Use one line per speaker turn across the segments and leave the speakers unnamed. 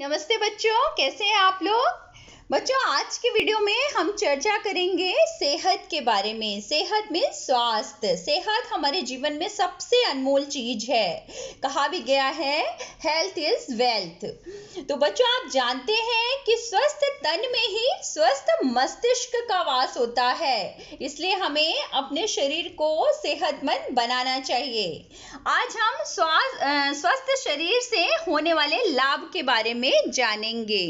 नमस्ते बच्चों कैसे हैं आप लोग बच्चों आज के वीडियो में हम चर्चा करेंगे सेहत के बारे में सेहत में स्वास्थ्य सेहत हमारे जीवन में सबसे अनमोल चीज है कहा भी गया है हेल्थ इज वेल्थ तो बच्चों आप जानते हैं कि स्वस्थ तन में ही स्वस्थ मस्तिष्क का वास होता है इसलिए हमें अपने शरीर को सेहतमंद बनाना चाहिए आज हम स्वास्थ्य स्वस्थ शरीर से होने वाले लाभ के बारे में जानेंगे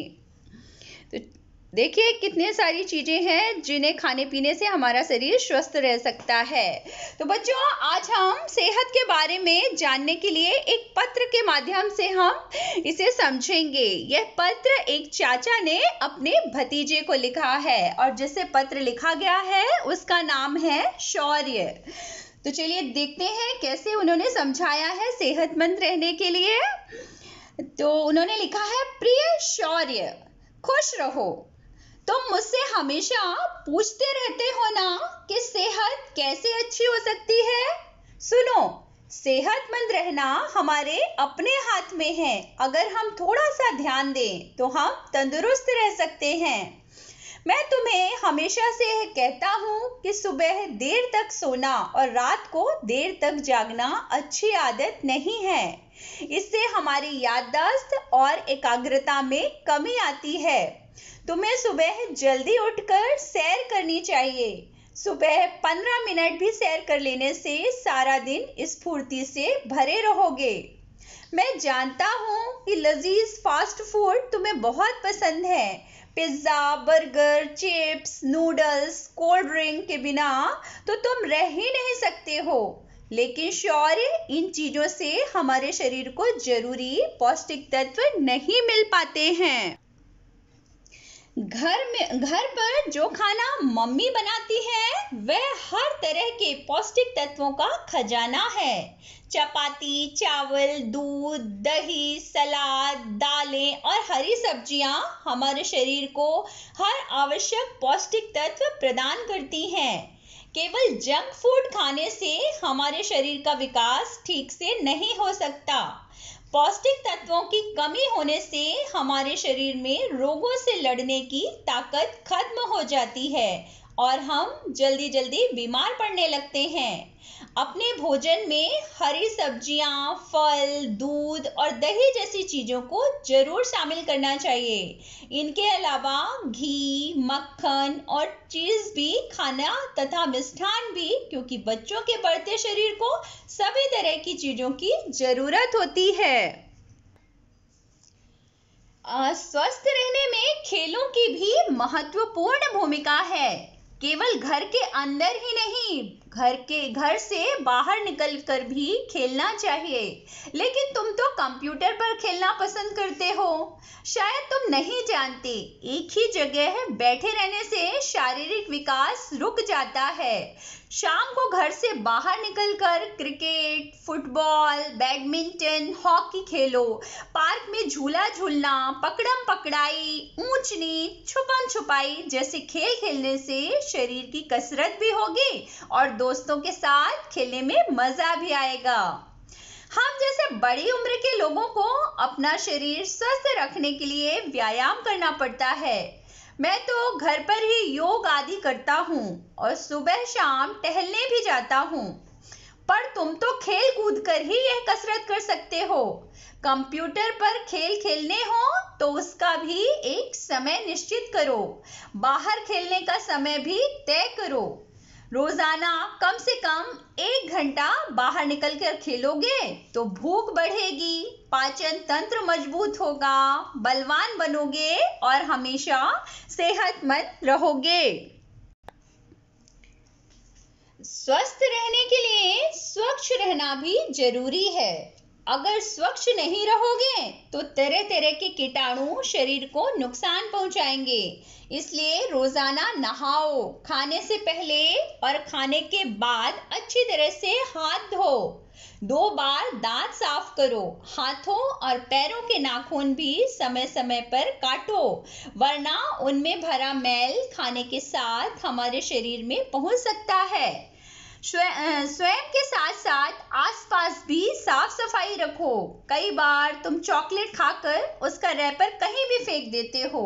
देखिए कितने सारी चीज़ें हैं जिन्हें खाने पीने से हमारा शरीर स्वस्थ रह सकता है तो बच्चों आज हम सेहत के बारे में जानने के लिए एक पत्र के माध्यम से हम इसे समझेंगे यह पत्र एक चाचा ने अपने भतीजे को लिखा है और जिसे पत्र लिखा गया है उसका नाम है शौर्य तो चलिए देखते हैं कैसे उन्होंने समझाया है सेहतमंद रहने के लिए तो उन्होंने लिखा है प्रिय शौर्य खुश रहो तुम मुझसे हमेशा पूछते रहते हो ना कि सेहत कैसे अच्छी हो सकती है सुनो सेहतमंद रहना हमारे अपने हाथ में है अगर हम थोड़ा सा ध्यान दें तो हम तंदुरुस्त रह सकते हैं मैं तुम्हें हमेशा से यह कहता हूँ कि सुबह देर तक सोना और रात को देर तक जागना अच्छी आदत नहीं है इससे हमारी याददाश्त और एकाग्रता में कमी आती है तुम्हें सुबह जल्दी उठकर सैर करनी चाहिए सुबह पंद्रह मिनट भी सैर कर लेने से सारा दिन स्फूर्ति से भरे रहोगे मैं जानता हूँ कि लजीज फास्ट फूड तुम्हें बहुत पसंद है pizza burger chips noodles cold drink के बिना तो तुम रह ही नहीं सकते हो लेकिन श्योर इन चीज़ों से हमारे शरीर को जरूरी पौष्टिक तत्व नहीं मिल पाते हैं घर में घर पर जो खाना मम्मी बनाती है वह हर तरह के पौष्टिक तत्वों का खजाना है चपाती चावल दूध दही सलाद दालें और हरी सब्जियां हमारे शरीर को हर आवश्यक पौष्टिक तत्व प्रदान करती हैं केवल जंक फूड खाने से हमारे शरीर का विकास ठीक से नहीं हो सकता पौष्टिक तत्वों की कमी होने से हमारे शरीर में रोगों से लड़ने की ताकत खत्म हो जाती है और हम जल्दी जल्दी बीमार पड़ने लगते हैं अपने भोजन में हरी सब्जियां, फल दूध और दही जैसी चीज़ों को जरूर शामिल करना चाहिए इनके अलावा घी मक्खन और चीज़ भी खाना तथा मिष्ठान भी क्योंकि बच्चों के बढ़ते शरीर को सभी तरह की चीज़ों की ज़रूरत होती है स्वस्थ रहने में खेलों की भी महत्वपूर्ण भूमिका है केवल घर के अंदर ही नहीं घर के घर से बाहर निकल कर भी खेलना चाहिए लेकिन तुम तो कंप्यूटर पर खेलना पसंद करते हो शायद तुम नहीं जानते एक ही जगह बैठे रहने से शारीरिक विकास रुक जाता है शाम को घर से बाहर निकलकर क्रिकेट फुटबॉल बैडमिंटन हॉकी खेलो पार्क में झूला झूलना पकड़म पकड़ाई ऊंच नीच छुपन छुपाई जैसे खेल खेलने से शरीर की कसरत भी होगी और दो दोस्तों के साथ खेलने में मजा भी आएगा हम जैसे बड़ी उम्र के लोगों को अपना शरीर स्वस्थ रखने के लिए व्यायाम करना पड़ता है मैं तो घर पर ही योग आदि करता हूँ और सुबह शाम टहलने भी जाता हूँ पर तुम तो खेल कूद कर ही यह कसरत कर सकते हो कंप्यूटर पर खेल खेलने हो तो उसका भी एक समय निश्चित करो बाहर खेलने का समय भी तय करो रोजाना कम से कम एक घंटा बाहर निकल कर खेलोगे तो भूख बढ़ेगी पाचन तंत्र मजबूत होगा बलवान बनोगे और हमेशा सेहतमंद रहोगे स्वस्थ रहने के लिए स्वच्छ रहना भी जरूरी है अगर स्वच्छ नहीं रहोगे तो तरह तरह के कीटाणु शरीर को नुकसान पहुंचाएंगे इसलिए रोजाना नहाओ खाने से पहले और खाने के बाद अच्छी तरह से हाथ धो दो बार दांत साफ करो हाथों और पैरों के नाखून भी समय समय पर काटो वरना उनमें भरा मैल खाने के साथ हमारे शरीर में पहुंच सकता है स्वयं के साथ साथ आसपास भी साफ सफाई रखो कई बार तुम चॉकलेट खाकर उसका रैपर कहीं भी फेंक देते हो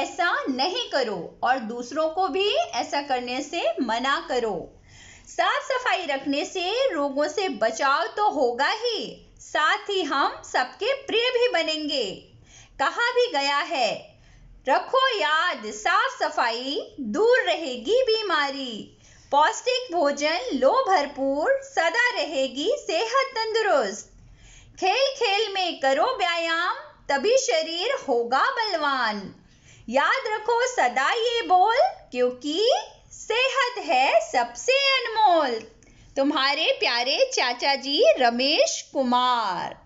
ऐसा नहीं करो और दूसरों को भी ऐसा करने से मना करो साफ सफाई रखने से रोगों से बचाव तो होगा ही साथ ही हम सबके प्रिय भी बनेंगे कहा भी गया है रखो याद साफ सफाई दूर रहेगी बीमारी पौष्टिक भोजन लो भरपूर सदा रहेगी सेहत तंदुरुस्त खेल खेल में करो व्यायाम तभी शरीर होगा बलवान याद रखो सदा ये बोल क्योंकि सेहत है सबसे अनमोल तुम्हारे प्यारे चाचा जी रमेश कुमार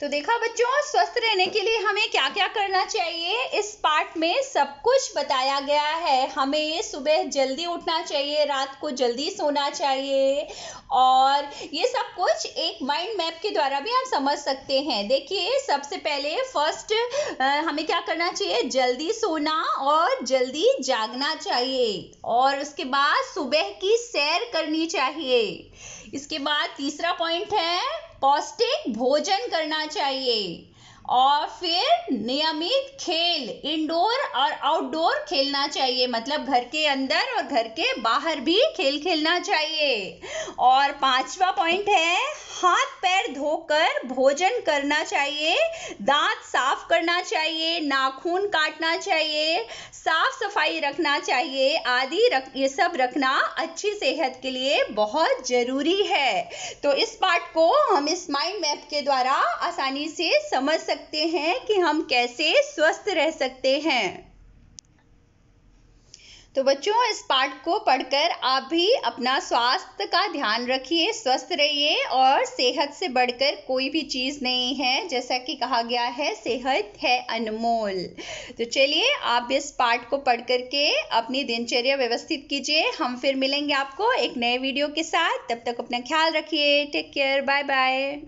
तो देखा बच्चों स्वस्थ रहने के लिए हमें क्या क्या करना चाहिए इस पार्ट में सब कुछ बताया गया है हमें सुबह जल्दी उठना चाहिए रात को जल्दी सोना चाहिए और ये सब कुछ एक माइंड मैप के द्वारा भी हम समझ सकते हैं देखिए सबसे पहले फर्स्ट हमें क्या करना चाहिए जल्दी सोना और जल्दी जागना चाहिए और उसके बाद सुबह की सैर करनी चाहिए इसके बाद तीसरा पॉइंट है पौष्टिक भोजन करना चाहिए और फिर नियमित खेल इंडोर और आउटडोर खेलना चाहिए मतलब घर के अंदर और घर के बाहर भी खेल खेलना चाहिए और पांचवा पॉइंट है हाथ पैर धोकर भोजन करना चाहिए दांत साफ करना चाहिए नाखून काटना चाहिए साफ सफाई रखना चाहिए आदि रख, ये सब रखना अच्छी सेहत के लिए बहुत जरूरी है तो इस पार्ट को हम इस माइंड मैप के द्वारा आसानी से समझ सकते सकते हैं कि हम कैसे स्वस्थ रह सकते हैं तो बच्चों इस पाठ को पढ़कर आप भी अपना स्वास्थ्य का ध्यान रखिए स्वस्थ रहिए और सेहत से बढ़कर कोई भी चीज़ नहीं है जैसा कि कहा गया है सेहत है अनमोल तो चलिए आप भी इस पाठ को पढ़ करके अपनी दिनचर्या व्यवस्थित कीजिए हम फिर मिलेंगे आपको एक नए वीडियो के साथ तब तक अपना ख्याल रखिए टेक केयर बाय बाय